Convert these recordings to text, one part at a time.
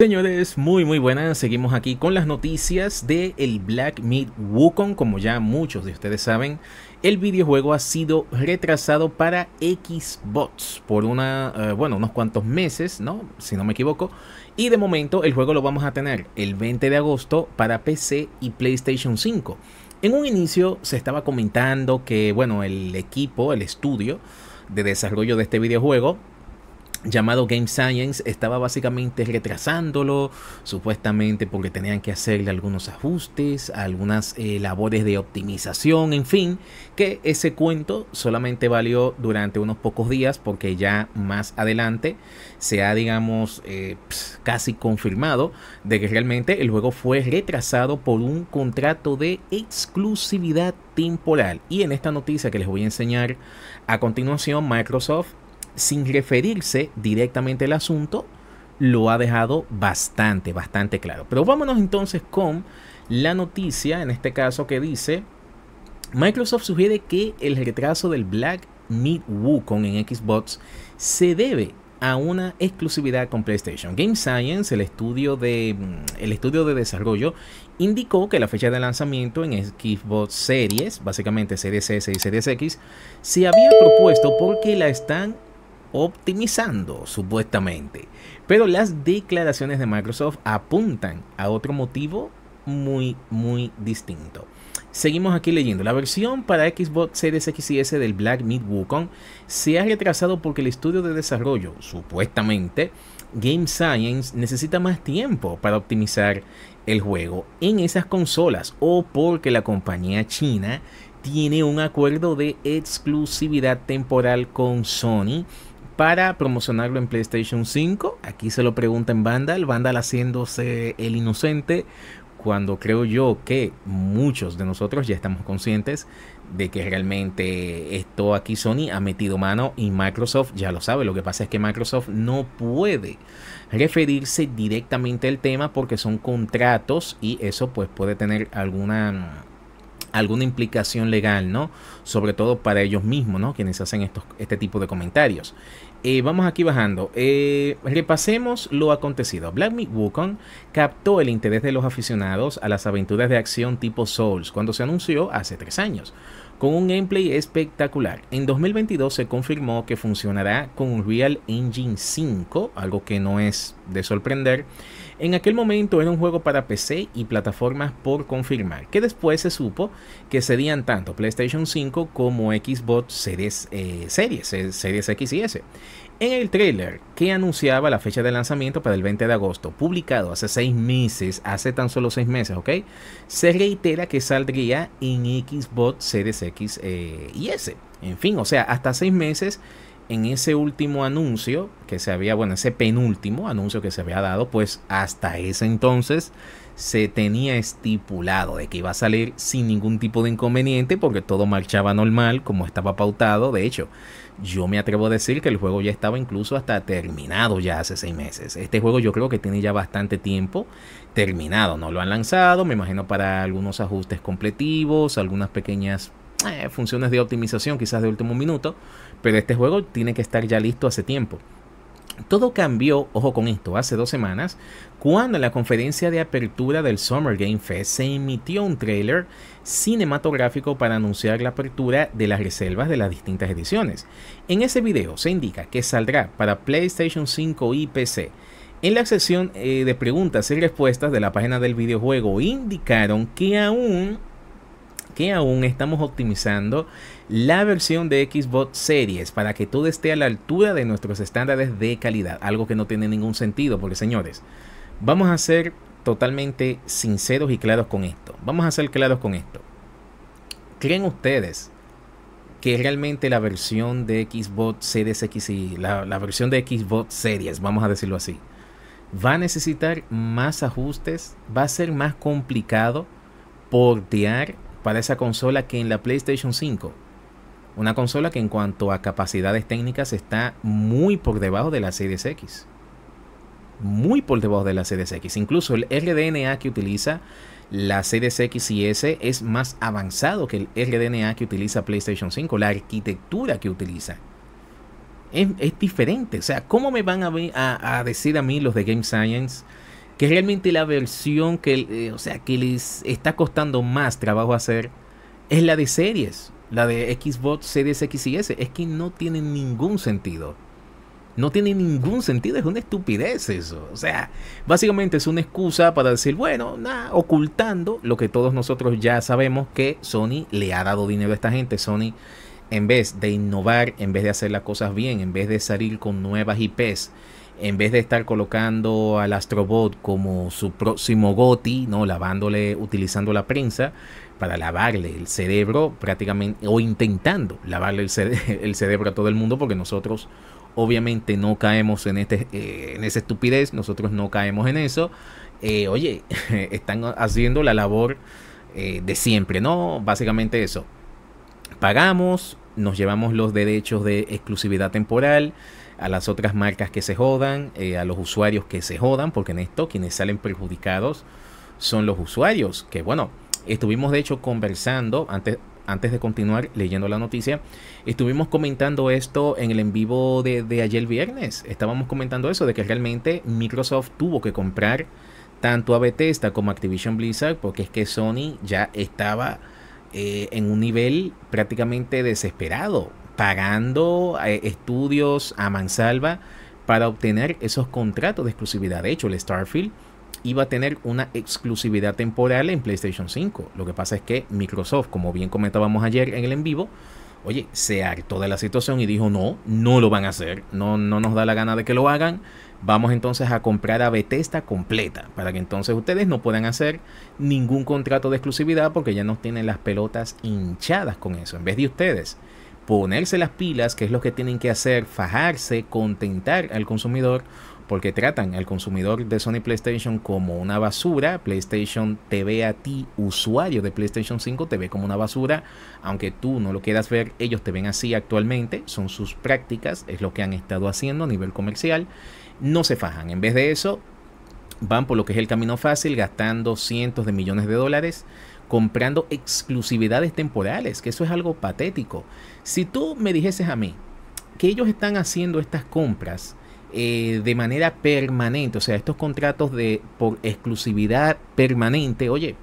Señores, muy muy buenas, seguimos aquí con las noticias de el Black Meat Wukong, como ya muchos de ustedes saben, el videojuego ha sido retrasado para Xbox por una, eh, bueno, unos cuantos meses, ¿no? Si no me equivoco, y de momento el juego lo vamos a tener el 20 de agosto para PC y PlayStation 5. En un inicio se estaba comentando que, bueno, el equipo, el estudio de desarrollo de este videojuego llamado Game Science estaba básicamente retrasándolo, supuestamente porque tenían que hacerle algunos ajustes, algunas eh, labores de optimización, en fin, que ese cuento solamente valió durante unos pocos días porque ya más adelante se ha, digamos, eh, casi confirmado de que realmente el juego fue retrasado por un contrato de exclusividad temporal. Y en esta noticia que les voy a enseñar a continuación, Microsoft sin referirse directamente al asunto, lo ha dejado bastante, bastante claro. Pero vámonos entonces con la noticia, en este caso que dice, Microsoft sugiere que el retraso del Black Meat Wukong en Xbox se debe a una exclusividad con PlayStation. Game Science, el estudio de, mm, el estudio de desarrollo, indicó que la fecha de lanzamiento en Xbox Series, básicamente Series S y Series X, se había propuesto porque la están optimizando supuestamente. Pero las declaraciones de Microsoft apuntan a otro motivo muy, muy distinto. Seguimos aquí leyendo. La versión para Xbox Series X y S del Black Myth Wukong se ha retrasado porque el estudio de desarrollo, supuestamente, Game Science, necesita más tiempo para optimizar el juego en esas consolas o porque la compañía china tiene un acuerdo de exclusividad temporal con Sony para promocionarlo en PlayStation 5. Aquí se lo pregunta en Vandal, Vandal haciéndose el inocente, cuando creo yo que muchos de nosotros ya estamos conscientes de que realmente esto aquí Sony ha metido mano y Microsoft ya lo sabe. Lo que pasa es que Microsoft no puede referirse directamente al tema porque son contratos y eso pues puede tener alguna alguna implicación legal, ¿no? Sobre todo para ellos mismos, ¿no? Quienes hacen estos, este tipo de comentarios. Eh, vamos aquí bajando. Eh, repasemos lo acontecido. Black Myth: Wukong captó el interés de los aficionados a las aventuras de acción tipo Souls cuando se anunció hace tres años, con un gameplay espectacular. En 2022 se confirmó que funcionará con Real Engine 5, algo que no es de sorprender, en aquel momento era un juego para PC y plataformas por confirmar, que después se supo que serían tanto PlayStation 5 como Xbox Series, eh, eh, series, X y S. En el trailer que anunciaba la fecha de lanzamiento para el 20 de agosto, publicado hace seis meses, hace tan solo seis meses, ¿ok? Se reitera que saldría en Xbox Series X eh, y S. En fin, o sea, hasta seis meses en ese último anuncio que se había, bueno, ese penúltimo anuncio que se había dado, pues hasta ese entonces se tenía estipulado de que iba a salir sin ningún tipo de inconveniente porque todo marchaba normal como estaba pautado. De hecho, yo me atrevo a decir que el juego ya estaba incluso hasta terminado ya hace seis meses. Este juego yo creo que tiene ya bastante tiempo terminado. No lo han lanzado, me imagino para algunos ajustes completivos, algunas pequeñas eh, funciones de optimización quizás de último minuto. Pero este juego tiene que estar ya listo hace tiempo. Todo cambió, ojo con esto, hace dos semanas, cuando en la conferencia de apertura del Summer Game Fest se emitió un trailer cinematográfico para anunciar la apertura de las reservas de las distintas ediciones. En ese video se indica que saldrá para PlayStation 5 y PC. En la sección eh, de preguntas y respuestas de la página del videojuego indicaron que aún que aún estamos optimizando la versión de Xbox Series para que todo esté a la altura de nuestros estándares de calidad, algo que no tiene ningún sentido, porque señores, vamos a ser totalmente sinceros y claros con esto. Vamos a ser claros con esto. ¿Creen ustedes que realmente la versión de Xbox Series X y la, versión de Xbox Series, vamos a decirlo así, va a necesitar más ajustes, va a ser más complicado portear para esa consola que en la PlayStation 5. Una consola que en cuanto a capacidades técnicas está muy por debajo de la Series X. Muy por debajo de la Series X. Incluso el RDNA que utiliza la Series X y S es más avanzado que el RDNA que utiliza PlayStation 5. La arquitectura que utiliza es, diferente. O sea, ¿cómo me van a decir a mí los de Game Science? que realmente la versión que, eh, o sea, que les está costando más trabajo hacer, es la de series, la de Xbox Series X y S. Es que no tiene ningún sentido. No tiene ningún sentido, es una estupidez eso. O sea, básicamente es una excusa para decir, bueno, nada, ocultando lo que todos nosotros ya sabemos que Sony le ha dado dinero a esta gente. Sony, en vez de innovar, en vez de hacer las cosas bien, en vez de salir con nuevas IPs, en vez de estar colocando al Astrobot como su próximo Goti, ¿no? lavándole, utilizando la prensa para lavarle el cerebro prácticamente, o intentando lavarle el, cerebro a todo el mundo, porque nosotros obviamente no caemos en, este, eh, en esa estupidez, nosotros no caemos en eso. Eh, oye, están haciendo la labor eh, de siempre, ¿no? Básicamente eso. Pagamos, nos llevamos los derechos de exclusividad temporal, a las otras marcas que se jodan, eh, a los usuarios que se jodan, porque en esto quienes salen perjudicados son los usuarios, que bueno, estuvimos de hecho conversando antes, antes de continuar leyendo la noticia, estuvimos comentando esto en el en vivo de, ayer viernes. Estábamos comentando eso, de que realmente Microsoft tuvo que comprar tanto a Bethesda como Activision Blizzard, porque es que Sony ya estaba eh, en un nivel prácticamente desesperado pagando eh, estudios a mansalva para obtener esos contratos de exclusividad. De hecho, el Starfield iba a tener una exclusividad temporal en PlayStation 5. Lo que pasa es que Microsoft, como bien comentábamos ayer en el en vivo, oye, se hartó de la situación y dijo, no, no lo van a hacer, no, no nos da la gana de que lo hagan. Vamos entonces a comprar a Bethesda completa para que entonces ustedes no puedan hacer ningún contrato de exclusividad porque ya nos tienen las pelotas hinchadas con eso. En vez de ustedes ponerse las pilas, que es lo que tienen que hacer, fajarse, contentar al consumidor, porque tratan al consumidor de Sony PlayStation como una basura. PlayStation te ve a ti, usuario de PlayStation 5, te ve como una basura, aunque tú no lo quieras ver, ellos te ven así actualmente, son sus prácticas, es lo que han estado haciendo a nivel comercial. No se fajan, en vez de eso, van por lo que es el camino fácil, gastando cientos de millones de dólares comprando exclusividades temporales, que eso es algo patético. Si tú me dijeses a mí que ellos están haciendo estas compras eh, de manera permanente, o sea, estos contratos de por exclusividad permanente, oye,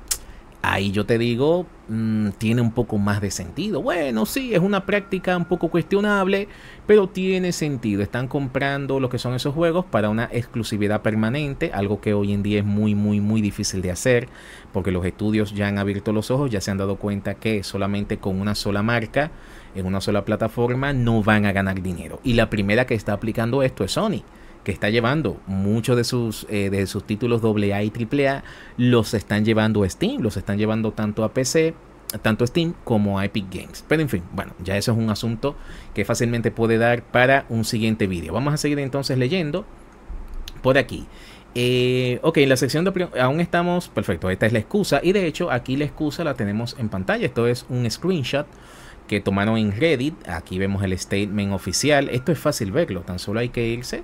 ahí yo te digo, mm, tiene un poco más de sentido. Bueno, sí, es una práctica un poco cuestionable, pero tiene sentido. Están comprando lo que son esos juegos para una exclusividad permanente, algo que hoy en día es muy, muy, muy difícil de hacer, porque los estudios ya han abierto los ojos, ya se han dado cuenta que solamente con una sola marca, en una sola plataforma, no van a ganar dinero. Y la primera que está aplicando esto es Sony que está llevando muchos de sus, eh, de sus títulos AA y AAA, los están llevando a Steam, los están llevando tanto a PC, tanto Steam como a Epic Games. Pero en fin, bueno, ya eso es un asunto que fácilmente puede dar para un siguiente vídeo. Vamos a seguir entonces leyendo por aquí. Eh, en la sección de aún estamos, perfecto, esta es la excusa y de hecho aquí la excusa la tenemos en pantalla, esto es un screenshot que tomaron en Reddit. Aquí vemos el statement oficial. Esto es fácil verlo, tan solo hay que irse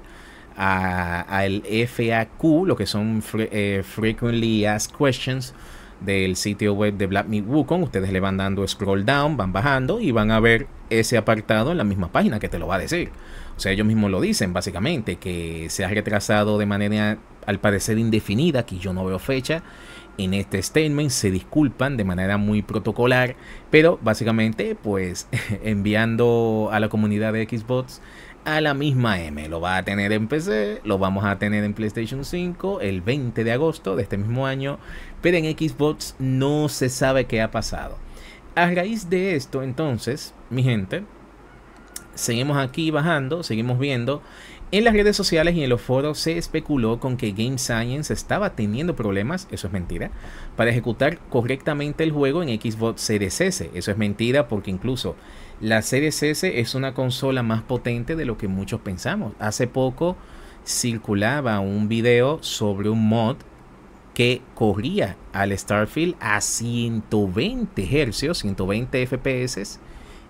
al FAQ, lo que son eh, Frequently Asked Questions del sitio web de Black Meat Ustedes le van dando scroll down, van bajando y van a ver ese apartado en la misma página que te lo va a decir. O sea, ellos mismos lo dicen básicamente, que se ha retrasado de manera al parecer indefinida, que yo no veo fecha, en este statement se disculpan de manera muy protocolar, pero básicamente pues enviando a la comunidad de Xbox a la misma M. Lo va a tener en PC, lo vamos a tener en PlayStation 5 el 20 de agosto de este mismo año, pero en Xbox no se sabe qué ha pasado. A raíz de esto entonces, mi gente, seguimos aquí bajando, seguimos viendo en las redes sociales y en los foros se especuló con que Game Science estaba teniendo problemas, eso es mentira, para ejecutar correctamente el juego en Xbox Series S. Eso es mentira porque incluso la Series S es una consola más potente de lo que muchos pensamos. Hace poco circulaba un video sobre un mod que corría al Starfield a 120 Hz, 120 FPS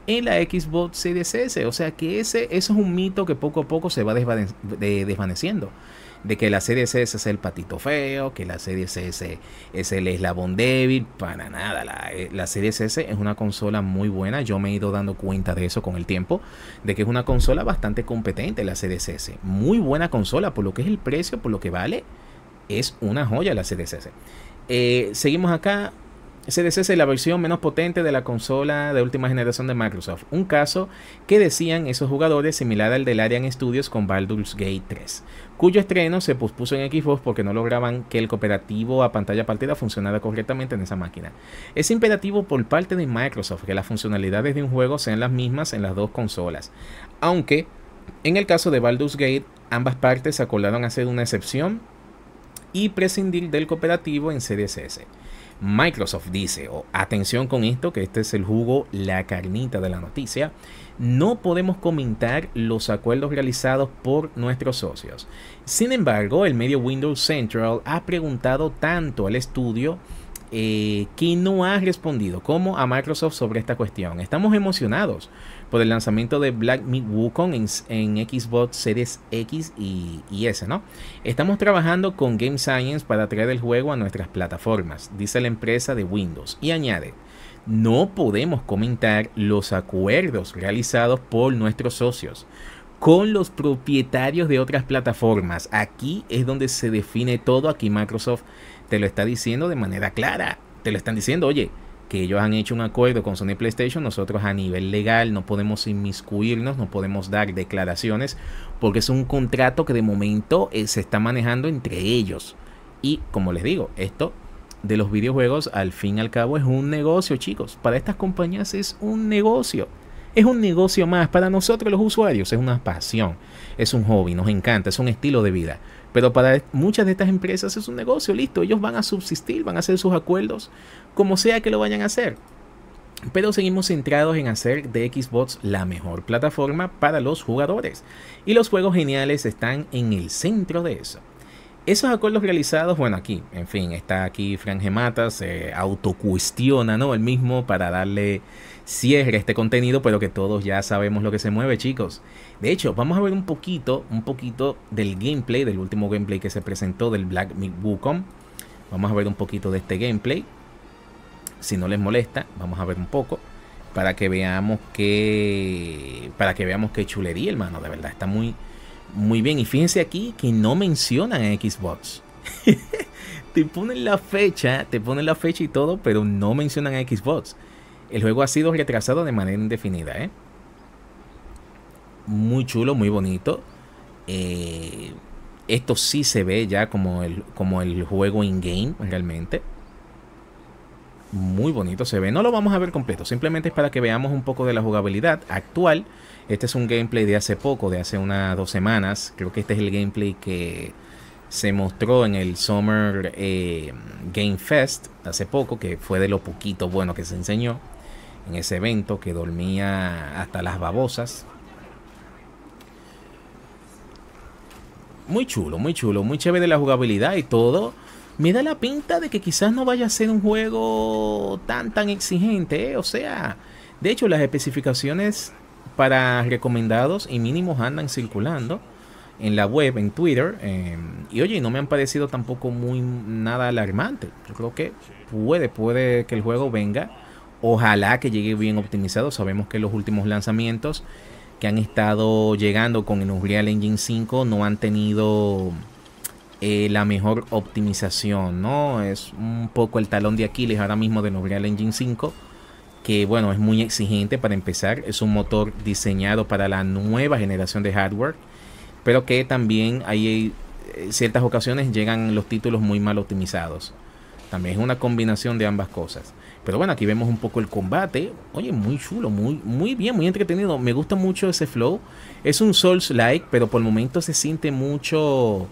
en la Xbox Series S. O sea que ese, eso es un mito que poco a poco se va desvaneciendo. De que la Series es el patito feo, que la CDSS es el eslabón débil, para nada. La, eh, la es una consola muy buena. Yo me he ido dando cuenta de eso con el tiempo. De que es una consola bastante competente la Series Muy buena consola por lo que es el precio, por lo que vale. Es una joya la Series S. Eh, seguimos acá. CDSS es la versión menos potente de la consola de última generación de Microsoft, un caso que decían esos jugadores similar al del Arian Studios con Baldur's Gate 3, cuyo estreno se pospuso en Xbox porque no lograban que el cooperativo a pantalla partida funcionara correctamente en esa máquina. Es imperativo por parte de Microsoft que las funcionalidades de un juego sean las mismas en las dos consolas, aunque en el caso de Baldur's Gate ambas partes acordaron hacer una excepción y prescindir del cooperativo en CDSS. Microsoft dice, o atención con esto, que este es el jugo, la carnita de la noticia, no podemos comentar los acuerdos realizados por nuestros socios. Sin embargo, el medio Windows Central ha preguntado tanto al estudio eh, que no ha respondido como a Microsoft sobre esta cuestión. Estamos emocionados por el lanzamiento de Black Meat Wukong en, Xbox Series X y, y, S, ¿no? Estamos trabajando con Game Science para traer el juego a nuestras plataformas, dice la empresa de Windows, y añade, no podemos comentar los acuerdos realizados por nuestros socios con los propietarios de otras plataformas. Aquí es donde se define todo, aquí Microsoft te lo está diciendo de manera clara, te lo están diciendo, oye, que ellos han hecho un acuerdo con Sony PlayStation, nosotros a nivel legal no podemos inmiscuirnos, no podemos dar declaraciones, porque es un contrato que de momento eh, se está manejando entre ellos. Y como les digo, esto de los videojuegos al fin y al cabo es un negocio, chicos. Para estas compañías es un negocio. Es un negocio más. Para nosotros los usuarios es una pasión. Es un hobby, nos encanta, es un estilo de vida. Pero para muchas de estas empresas es un negocio, listo, ellos van a subsistir, van a hacer sus acuerdos, como sea que lo vayan a hacer. Pero seguimos centrados en hacer de Xbox la mejor plataforma para los jugadores. Y los juegos geniales están en el centro de eso. Esos acuerdos realizados, bueno, aquí, en fin, está aquí Fran Gemata, se autocuestiona, ¿no? El mismo para darle cierre a este contenido, pero que todos ya sabemos lo que se mueve, chicos. De hecho, vamos a ver un poquito, un poquito del gameplay, del último gameplay que se presentó del Black Myth Wukong. Vamos a ver un poquito de este gameplay. Si no les molesta, vamos a ver un poco para que veamos qué, para que veamos qué chulería, hermano, de verdad está muy muy bien y fíjense aquí que no mencionan a Xbox. te ponen la fecha, te ponen la fecha y todo, pero no mencionan a Xbox. El juego ha sido retrasado de manera indefinida, ¿eh? muy chulo, muy bonito. Eh, esto sí se ve ya como el, como el juego in-game realmente. Muy bonito se ve. No lo vamos a ver completo, simplemente es para que veamos un poco de la jugabilidad actual. Este es un gameplay de hace poco, de hace unas dos semanas. Creo que este es el gameplay que se mostró en el Summer eh, Game Fest hace poco, que fue de lo poquito bueno que se enseñó en ese evento, que dormía hasta las babosas. muy chulo, muy chulo, muy chévere la jugabilidad y todo. Me da la pinta de que quizás no vaya a ser un juego tan tan exigente, ¿eh? o sea, de hecho las especificaciones para recomendados y mínimos andan circulando en la web, en Twitter, eh, y oye, no me han parecido tampoco muy nada alarmante. Yo creo que puede, puede que el juego venga. Ojalá que llegue bien optimizado. Sabemos que los últimos lanzamientos que han estado llegando con el Unreal Engine 5 no han tenido eh, la mejor optimización, ¿no? Es un poco el talón de Aquiles ahora mismo de Unreal Engine 5, que bueno, es muy exigente para empezar, es un motor diseñado para la nueva generación de hardware, pero que también hay eh, ciertas ocasiones llegan los títulos muy mal optimizados. También es una combinación de ambas cosas. Pero bueno, aquí vemos un poco el combate. Oye, muy chulo, muy, muy bien, muy entretenido. Me gusta mucho ese flow. Es un Souls-like, pero por el momento se siente mucho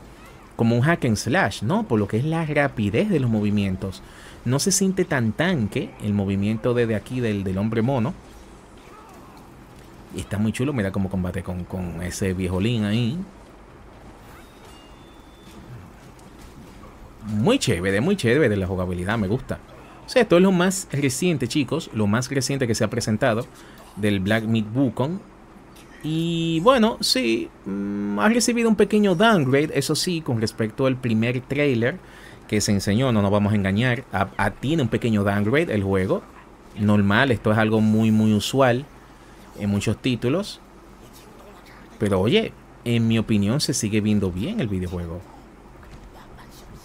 como un hack and slash, ¿no? Por lo que es la rapidez de los movimientos. No se siente tan tanque el movimiento desde aquí del, del hombre mono. Y está muy chulo, mira cómo combate con, con ese viejolín ahí. Muy chévere, muy chévere la jugabilidad, me gusta esto es lo más reciente, chicos, lo más reciente que se ha presentado del Black Meat Wukong. Y bueno, sí, mm, ha recibido un pequeño downgrade, eso sí, con respecto al primer trailer que se enseñó, no nos vamos a engañar, tiene un pequeño downgrade el juego. Normal, esto es algo muy muy usual en muchos títulos. Pero oye, en mi opinión se sigue viendo bien el videojuego.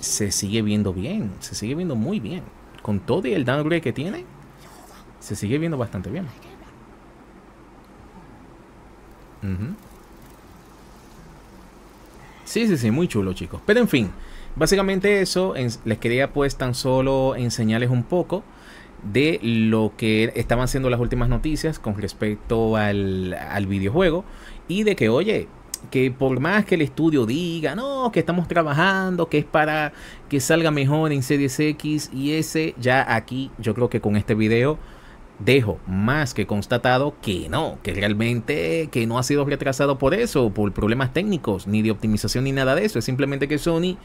Se sigue viendo bien, se sigue viendo muy bien con todo y el downgrade que tiene, se sigue viendo bastante bien. Sí, sí, sí, muy chulo, chicos. Pero en fin, básicamente eso, les quería pues tan solo enseñarles un poco de lo que estaban haciendo las últimas noticias con respecto al, al videojuego y de que, oye, que por más que el estudio diga, no, que estamos trabajando, que es para que salga mejor en Series X y ese, ya aquí yo creo que con este video dejo más que constatado que no, que realmente que no ha sido retrasado por eso, por problemas técnicos, ni de optimización ni nada de eso, es simplemente que Sony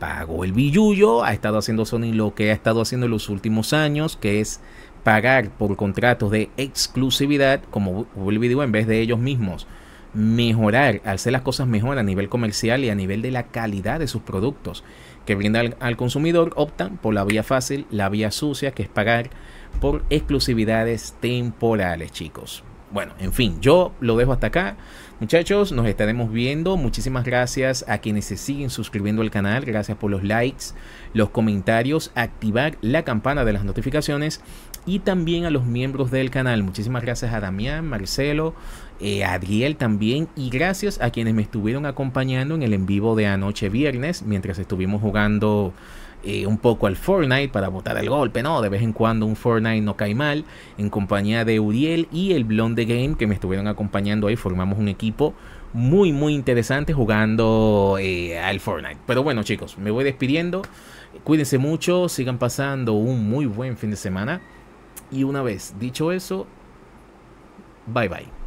pagó el billuyo, ha estado haciendo Sony lo que ha estado haciendo en los últimos años, que es pagar por contratos de exclusividad, como el video, en vez de ellos mismos mejorar, hacer las cosas mejor a nivel comercial y a nivel de la calidad de sus productos que brindan al, al, consumidor, optan por la vía fácil, la vía sucia, que es pagar por exclusividades temporales, chicos. Bueno, en fin, yo lo dejo hasta acá. Muchachos, nos estaremos viendo. Muchísimas gracias a quienes se siguen suscribiendo al canal. Gracias por los likes, los comentarios, activar la campana de las notificaciones y también a los miembros del canal. Muchísimas gracias a Damián, Marcelo, eh, Adriel también y gracias a quienes me estuvieron acompañando en el en vivo de anoche viernes mientras estuvimos jugando eh, un poco al Fortnite para botar el golpe, ¿no? De vez en cuando un Fortnite no cae mal, en compañía de Uriel y el Blonde Game que me estuvieron acompañando ahí, formamos un equipo muy, muy interesante jugando eh, al Fortnite. Pero bueno, chicos, me voy despidiendo. Cuídense mucho, sigan pasando un muy buen fin de semana. Y una vez dicho eso, bye bye.